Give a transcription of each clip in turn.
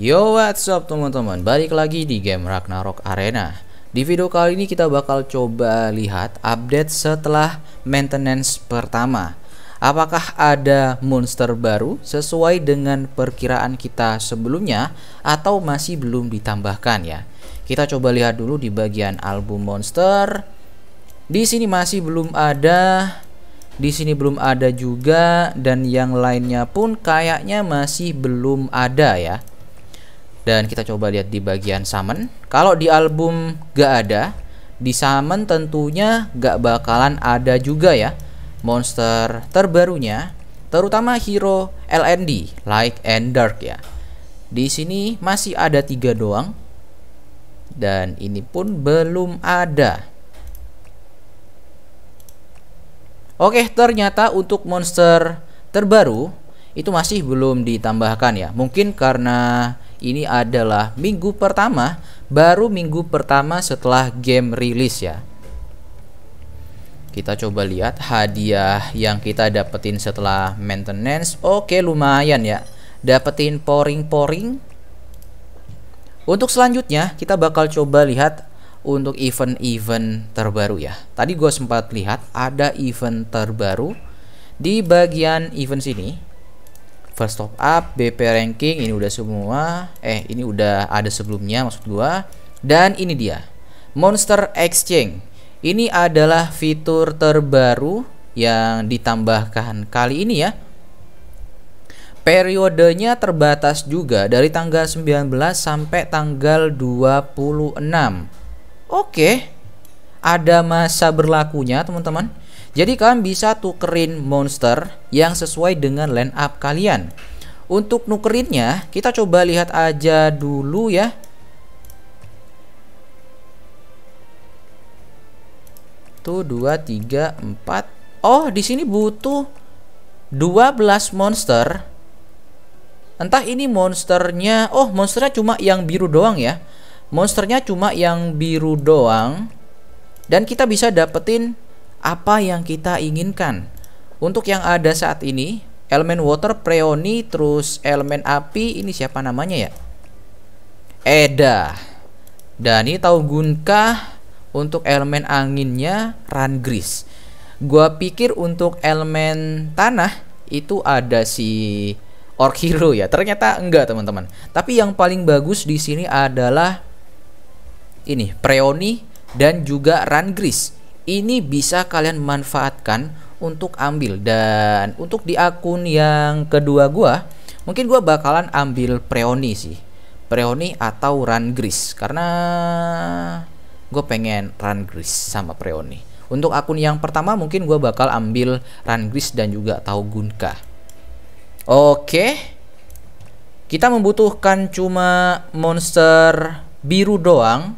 Yo what's up teman-teman, balik lagi di game Ragnarok Arena Di video kali ini kita bakal coba lihat update setelah maintenance pertama Apakah ada monster baru sesuai dengan perkiraan kita sebelumnya Atau masih belum ditambahkan ya Kita coba lihat dulu di bagian album monster Di sini masih belum ada di sini belum ada juga dan yang lainnya pun kayaknya masih belum ada ya dan kita coba lihat di bagian summon kalau di album gak ada di summon tentunya gak bakalan ada juga ya monster terbarunya terutama hero LND Light and Dark ya di sini masih ada tiga doang dan ini pun belum ada Oke ternyata untuk monster terbaru itu masih belum ditambahkan ya mungkin karena ini adalah minggu pertama, baru minggu pertama setelah game rilis ya. Kita coba lihat hadiah yang kita dapetin setelah maintenance. Oke, lumayan ya. Dapetin pouring-pouring. Untuk selanjutnya, kita bakal coba lihat untuk event-event terbaru ya. Tadi gue sempat lihat ada event terbaru di bagian event sini first top up, BP ranking ini udah semua. Eh, ini udah ada sebelumnya maksud gua. Dan ini dia. Monster Exchange. Ini adalah fitur terbaru yang ditambahkan kali ini ya. Periodenya terbatas juga dari tanggal 19 sampai tanggal 26. Oke. Ada masa berlakunya, teman-teman. Jadi kalian bisa tukerin monster yang sesuai dengan line up kalian. Untuk nukerinnya, kita coba lihat aja dulu ya. Tuh 2 3 4. Oh, di sini butuh 12 monster. Entah ini monsternya, oh monsternya cuma yang biru doang ya. Monsternya cuma yang biru doang. Dan kita bisa dapetin apa yang kita inginkan. Untuk yang ada saat ini, elemen water preoni terus elemen api ini siapa namanya ya? Eda. Dan ini tahu gunkah untuk elemen anginnya Rangris. Gua pikir untuk elemen tanah itu ada si Orc Hero ya. Ternyata enggak, teman-teman. Tapi yang paling bagus di sini adalah ini Preoni dan juga Rangris ini bisa kalian manfaatkan untuk ambil dan untuk di akun yang kedua gua mungkin gua bakalan ambil Preoni sih Preoni atau Run Gris karena gue pengen Run Gris sama Preoni untuk akun yang pertama mungkin gue bakal ambil Run Gris dan juga tahu Gunka oke kita membutuhkan cuma monster biru doang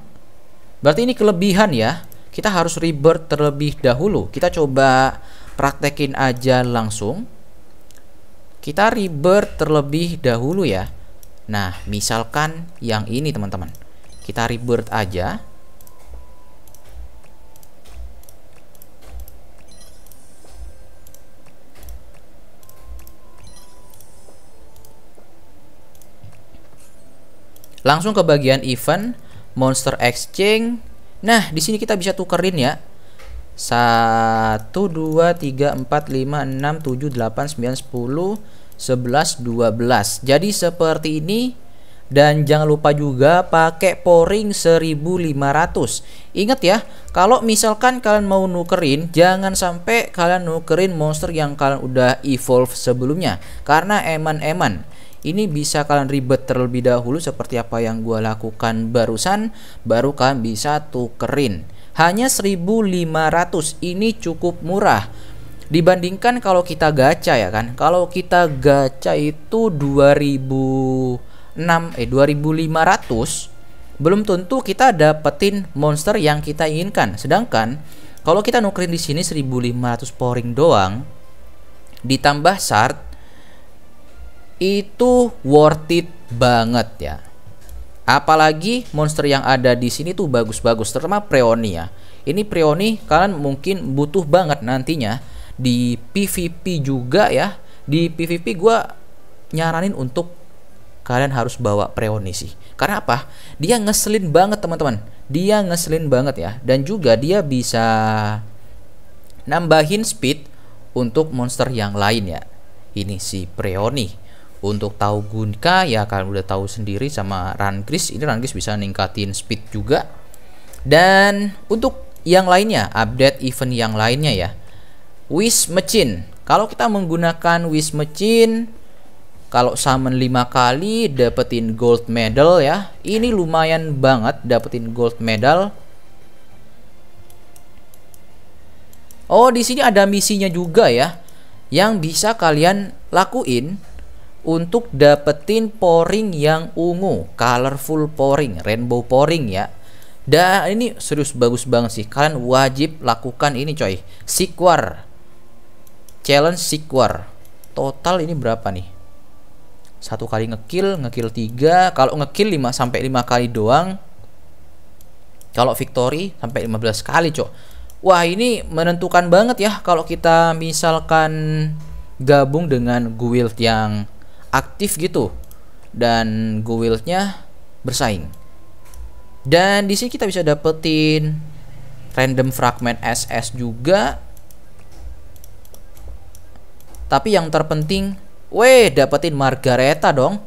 berarti ini kelebihan ya kita harus rebirth terlebih dahulu kita coba praktekin aja langsung kita rebirth terlebih dahulu ya nah misalkan yang ini teman-teman kita rebirth aja langsung ke bagian event monster exchange Nah, di sini kita bisa tukerin ya. 1 2 3 4 5 6 7 8 9 10 11 12. Jadi seperti ini dan jangan lupa juga pakai poring 1500. Ingat ya, kalau misalkan kalian mau nukerin, jangan sampai kalian nukerin monster yang kalian udah evolve sebelumnya karena eman-eman ini bisa kalian ribet terlebih dahulu seperti apa yang gue lakukan barusan baru kalian bisa tukerin hanya 1500 ini cukup murah dibandingkan kalau kita gacha ya kan kalau kita gacha itu 2006 eh 2500 belum tentu kita dapetin monster yang kita inginkan sedangkan kalau kita nukerin di sini 1500 poring doang ditambah shard itu worth it banget ya. Apalagi monster yang ada di sini tuh bagus-bagus, terutama Preoni ya. Ini Preoni kalian mungkin butuh banget nantinya di PVP juga ya. Di PVP gue nyaranin untuk kalian harus bawa Preoni sih. Karena apa? Dia ngeselin banget teman-teman. Dia ngeselin banget ya. Dan juga dia bisa nambahin speed untuk monster yang lain ya. Ini si Preoni untuk tahu Gunka ya kalian udah tahu sendiri sama Rangris ini Rangris bisa ningkatin speed juga dan untuk yang lainnya update event yang lainnya ya Wish Machine kalau kita menggunakan Wish Machine kalau summon 5 kali dapetin gold medal ya ini lumayan banget dapetin gold medal Oh di sini ada misinya juga ya yang bisa kalian lakuin untuk dapetin pouring yang ungu, colorful pouring, rainbow pouring ya. Dan ini serius bagus banget sih. Kalian wajib lakukan ini coy. Sikwar. Challenge sikwar. Total ini berapa nih? Satu kali ngekill, ngekill tiga Kalau ngekill lima sampai lima kali doang. Kalau victory sampai 15 kali, cok. Wah, ini menentukan banget ya kalau kita misalkan gabung dengan guild yang aktif gitu dan go wieldnya bersaing dan di sini kita bisa dapetin random fragment SS juga tapi yang terpenting weh dapetin Margareta dong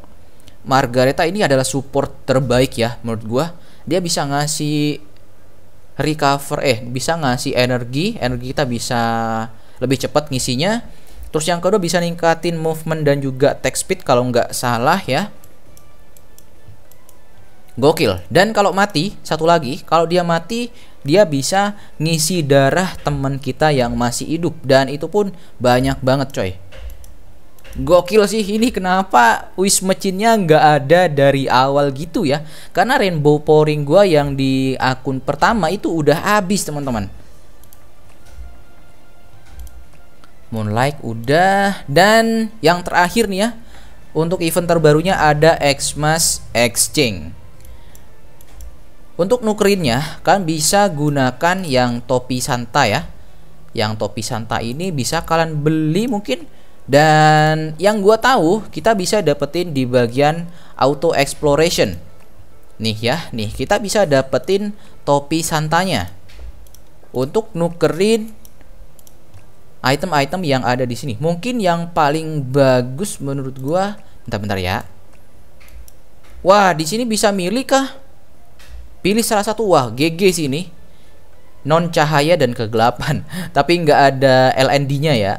Margareta ini adalah support terbaik ya menurut gua dia bisa ngasih recover eh bisa ngasih energi energi kita bisa lebih cepat ngisinya Terus yang kedua bisa ningkatin movement dan juga text speed kalau nggak salah ya. Gokil. Dan kalau mati, satu lagi, kalau dia mati, dia bisa ngisi darah teman kita yang masih hidup dan itu pun banyak banget, coy. Gokil sih ini kenapa wish nya nggak ada dari awal gitu ya Karena rainbow pouring gua yang di akun pertama itu udah habis teman-teman Moonlight udah dan yang terakhir nih ya untuk event terbarunya ada Xmas Exchange. Untuk nukerinnya kan bisa gunakan yang topi Santa ya. Yang topi Santa ini bisa kalian beli mungkin dan yang gua tahu kita bisa dapetin di bagian auto exploration. Nih ya, nih kita bisa dapetin topi santanya. Untuk nukerin item-item yang ada di sini. Mungkin yang paling bagus menurut gua, bentar-bentar ya. Wah, di sini bisa milih kah? Pilih salah satu. Wah, GG sini. Non cahaya dan kegelapan. Tapi nggak ada LND-nya ya.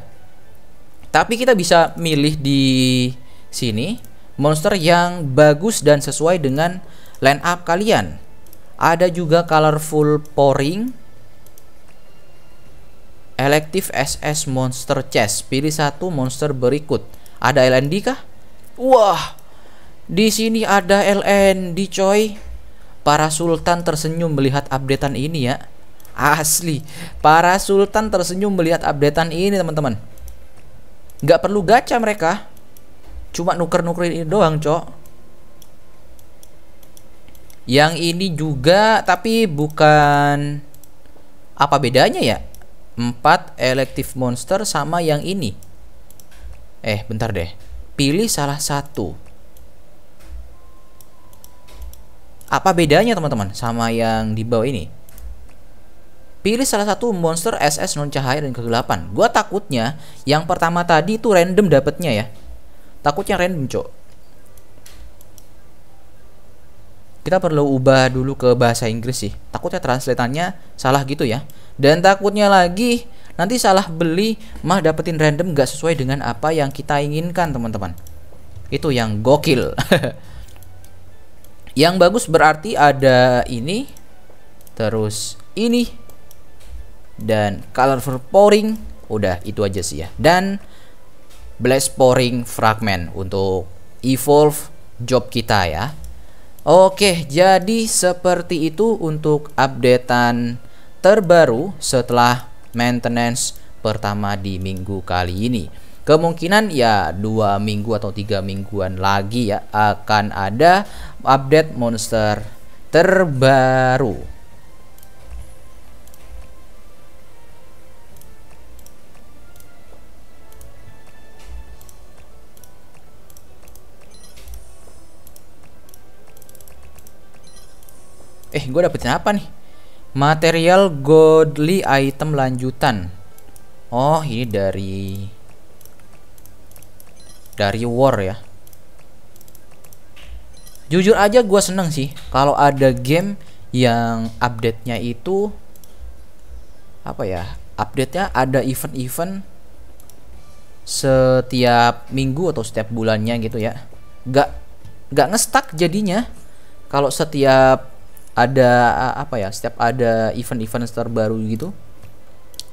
Tapi kita bisa milih di sini monster yang bagus dan sesuai dengan line up kalian. Ada juga colorful pouring Elektif SS Monster Chest. Pilih satu monster berikut. Ada LND kah? Wah. Di sini ada LND coy. Para sultan tersenyum melihat updatean ini ya. Asli, para sultan tersenyum melihat updatean ini teman-teman. Gak perlu gacha mereka. Cuma nuker-nukerin ini doang, cok. Yang ini juga tapi bukan apa bedanya ya? 4 elective monster sama yang ini. Eh, bentar deh. Pilih salah satu. Apa bedanya teman-teman sama yang di bawah ini? Pilih salah satu monster SS non cahaya dan kegelapan. Gua takutnya yang pertama tadi itu random dapetnya ya. Takutnya random, Cok. Kita perlu ubah dulu ke bahasa Inggris sih. Takutnya translatannya salah gitu ya. Dan takutnya lagi nanti salah beli mah dapetin random gak sesuai dengan apa yang kita inginkan teman-teman. Itu yang gokil. yang bagus berarti ada ini terus ini dan colorful pouring udah itu aja sih ya. Dan blast pouring fragment untuk evolve job kita ya. Oke, jadi seperti itu untuk updatean terbaru setelah maintenance pertama di minggu kali ini. Kemungkinan ya dua minggu atau tiga mingguan lagi ya akan ada update monster terbaru. eh gue dapetin apa nih Material godly item lanjutan. Oh, ini dari dari war ya. Jujur aja gue seneng sih kalau ada game yang update-nya itu apa ya? Update-nya ada event-event setiap minggu atau setiap bulannya gitu ya. Gak gak ngestak jadinya kalau setiap ada eh, apa ya setiap ada event-event terbaru gitu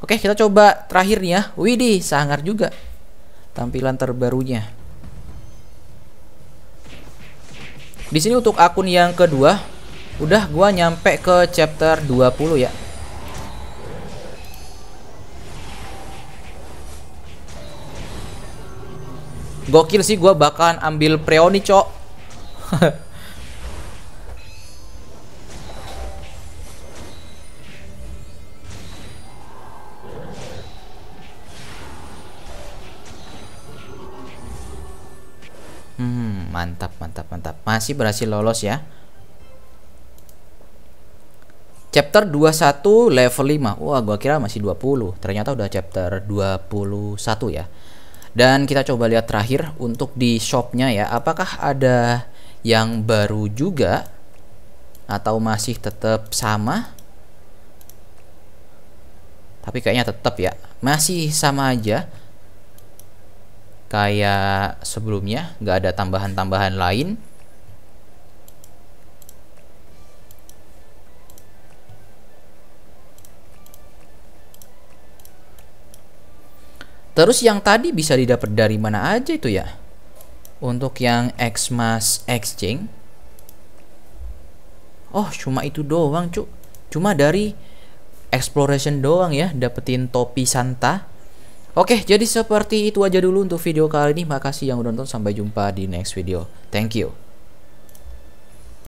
oke kita coba terakhirnya Widih sangar juga tampilan terbarunya di sini untuk akun yang kedua udah gua nyampe ke chapter 20 ya gokil sih gua bahkan ambil preoni cok mantap mantap mantap masih berhasil lolos ya chapter 21 level 5 wah gua kira masih 20 ternyata udah chapter 21 ya dan kita coba lihat terakhir untuk di shopnya ya apakah ada yang baru juga atau masih tetap sama tapi kayaknya tetap ya masih sama aja kayak sebelumnya nggak ada tambahan-tambahan lain Terus yang tadi bisa didapat dari mana aja itu ya? Untuk yang Xmas Exchange. Oh, cuma itu doang, Cuk. Cuma dari exploration doang ya, dapetin topi Santa. Oke, jadi seperti itu aja dulu untuk video kali ini. Makasih yang udah nonton, sampai jumpa di next video. Thank you.